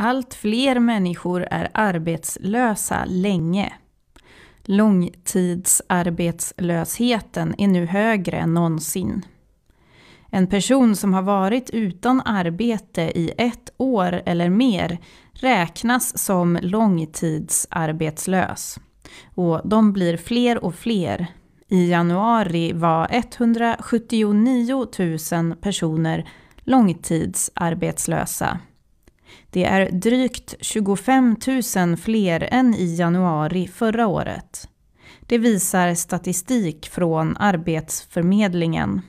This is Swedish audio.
Allt fler människor är arbetslösa länge. Långtidsarbetslösheten är nu högre än någonsin. En person som har varit utan arbete i ett år eller mer räknas som långtidsarbetslös. Och de blir fler och fler. I januari var 179 000 personer långtidsarbetslösa det är drygt 25 000 fler än i januari förra året. Det visar statistik från Arbetsförmedlingen.